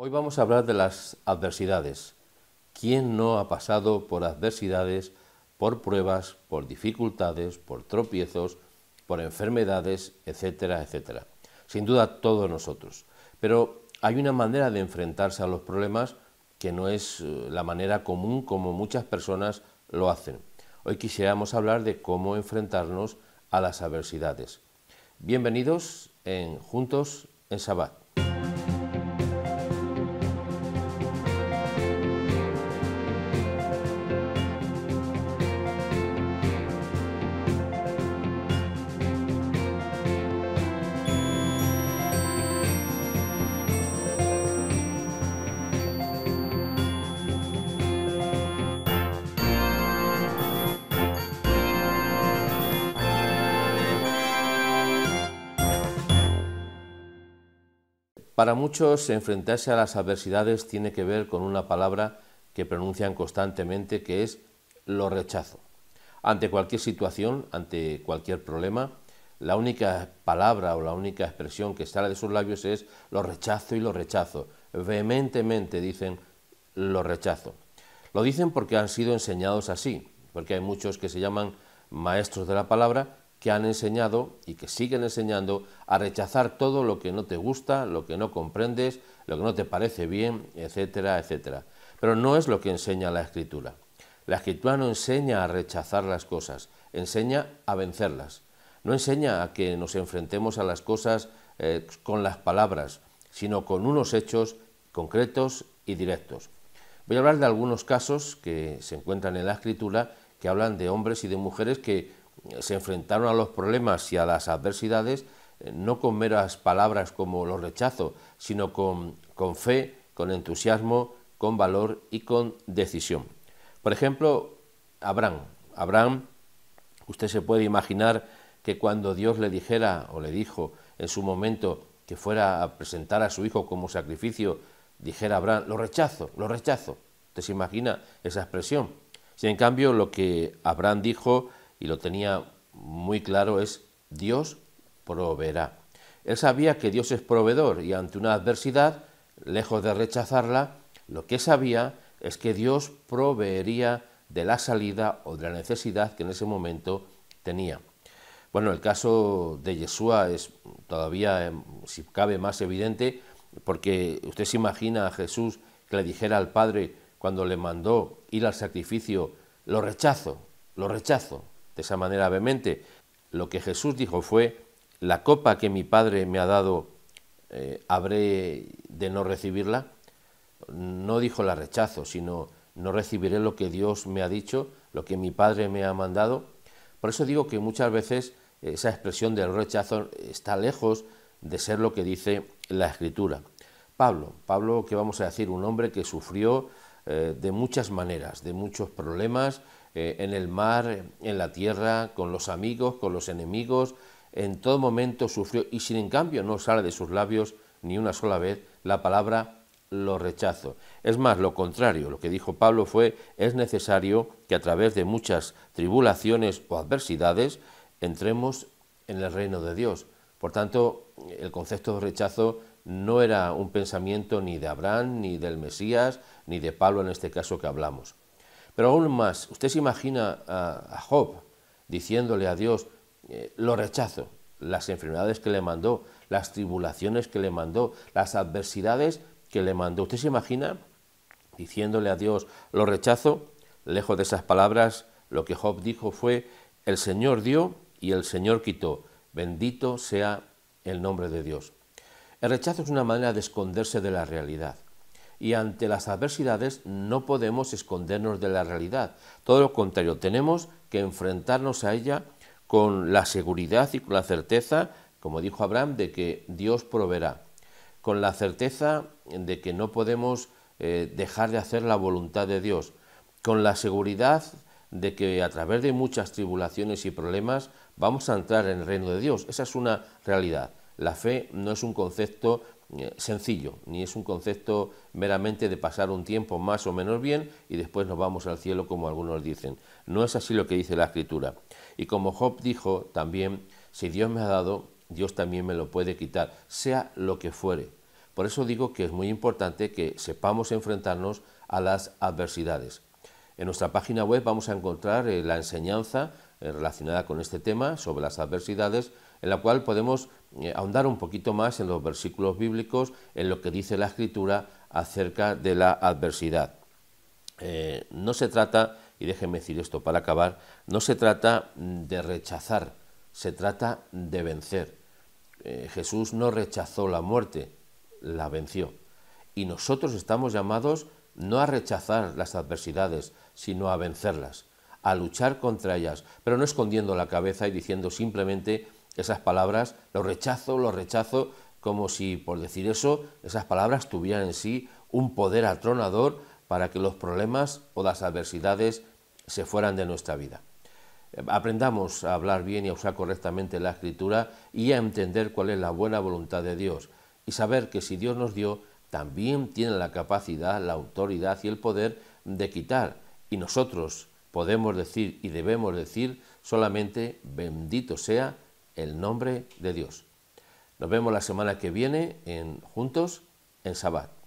Hoy vamos a hablar de las adversidades. ¿Quién no ha pasado por adversidades, por pruebas, por dificultades, por tropiezos, por enfermedades, etcétera, etcétera? Sin duda todos nosotros. Pero hay una manera de enfrentarse a los problemas que no es eh, la manera común como muchas personas lo hacen. Hoy quisiéramos hablar de cómo enfrentarnos a las adversidades. Bienvenidos en Juntos en Sabbat. Para muchos, enfrentarse a las adversidades tiene que ver con una palabra que pronuncian constantemente, que es lo rechazo. Ante cualquier situación, ante cualquier problema, la única palabra o la única expresión que sale de sus labios es lo rechazo y lo rechazo. Vehementemente dicen lo rechazo. Lo dicen porque han sido enseñados así, porque hay muchos que se llaman maestros de la palabra que han enseñado y que siguen enseñando a rechazar todo lo que no te gusta, lo que no comprendes, lo que no te parece bien, etcétera, etcétera. Pero no es lo que enseña la escritura. La escritura no enseña a rechazar las cosas, enseña a vencerlas. No enseña a que nos enfrentemos a las cosas eh, con las palabras, sino con unos hechos concretos y directos. Voy a hablar de algunos casos que se encuentran en la escritura que hablan de hombres y de mujeres que se enfrentaron a los problemas y a las adversidades eh, no con meras palabras como los rechazo, sino con, con fe, con entusiasmo, con valor y con decisión. Por ejemplo, Abraham. Abraham, usted se puede imaginar que cuando Dios le dijera o le dijo en su momento que fuera a presentar a su hijo como sacrificio, dijera Abraham, lo rechazo, lo rechazo. Usted se imagina esa expresión. Si en cambio lo que Abraham dijo y lo tenía muy claro es Dios proveerá. Él sabía que Dios es proveedor y ante una adversidad, lejos de rechazarla, lo que sabía es que Dios proveería de la salida o de la necesidad que en ese momento tenía. Bueno, el caso de Yeshua es todavía, em, si cabe, más evidente, porque usted se imagina a Jesús que le dijera al Padre cuando le mandó ir al sacrificio, lo rechazo, lo rechazo, de esa manera vehemente. Lo que Jesús dijo fue, la copa que mi Padre me ha dado, eh, ¿habré de no recibirla? No dijo la rechazo, sino no recibiré lo que Dios me ha dicho, lo que mi Padre me ha mandado. Por eso digo que muchas veces esa expresión del rechazo está lejos de ser lo que dice la Escritura. Pablo, Pablo, que vamos a decir? Un hombre que sufrió eh, de muchas maneras, de muchos problemas, eh, en el mar, en la tierra, con los amigos, con los enemigos, en todo momento sufrió y sin en cambio no sale de sus labios ni una sola vez la palabra lo rechazo. Es más, lo contrario, lo que dijo Pablo fue, es necesario que a través de muchas tribulaciones o adversidades entremos en el reino de Dios. Por tanto, el concepto de rechazo no era un pensamiento ni de Abraham, ni del Mesías, ni de Pablo en este caso que hablamos. Pero aún más, usted se imagina a, Job diciéndole a Dios, eh, lo rechazo, las enfermedades que le mandó, las tribulaciones que le mandó, las adversidades que le mandó. ¿Usted se imagina diciéndole a Dios, lo rechazo? Lejos de esas palabras, lo que Job dijo fue, el Señor dio y el Señor quitó, bendito sea el nombre de Dios. El rechazo es una manera de esconderse de la realidad y ante las adversidades no podemos escondernos de la realidad. Todo lo contrario, tenemos que enfrentarnos a ella con la seguridad y con la certeza, como dijo Abraham, de que Dios proveerá, con la certeza de que no podemos eh, dejar de hacer la voluntad de Dios, con la seguridad de que a través de muchas tribulaciones y problemas vamos a entrar en el reino de Dios. Esa es una realidad. La fe no es un concepto eh, sencillo, ni es un concepto meramente de pasar un tiempo más o menos bien y después nos vamos al cielo como algunos dicen. No es así lo que dice la escritura. Y como Job dijo también, si Dios me ha dado, Dios también me lo puede quitar, sea lo que fuere. Por eso digo que es muy importante que sepamos enfrentarnos a las adversidades. En nuestra página web vamos a encontrar eh, la enseñanza eh, relacionada con este tema, sobre las adversidades, en la cual podemos eh, ahondar un poquito más en los versículos bíblicos, en lo que dice la escritura acerca de la adversidad. Eh, no se trata, y déjenme decir esto para acabar, no se trata mm, de rechazar, se trata de vencer. Jesús no rechazó la muerte, la venció. Y nosotros estamos llamados no a rechazar las adversidades, sino a vencerlas a luchar contra ellas, pero no escondiendo la cabeza y diciendo simplemente esas palabras, lo rechazo, lo rechazo, como si por decir eso esas palabras tuvieran en sí un poder atronador para que los problemas o las adversidades se fueran de nuestra vida. Eh, aprendamos a hablar bien y a usar correctamente la escritura y a entender cuál es la buena voluntad de Dios y saber que si Dios nos dio, también tiene la capacidad, la autoridad y el poder de quitar. Y nosotros, podemos decir y debemos decir solamente bendito sea el nombre de Dios. Nos vemos la semana que viene en juntos en Sabbat.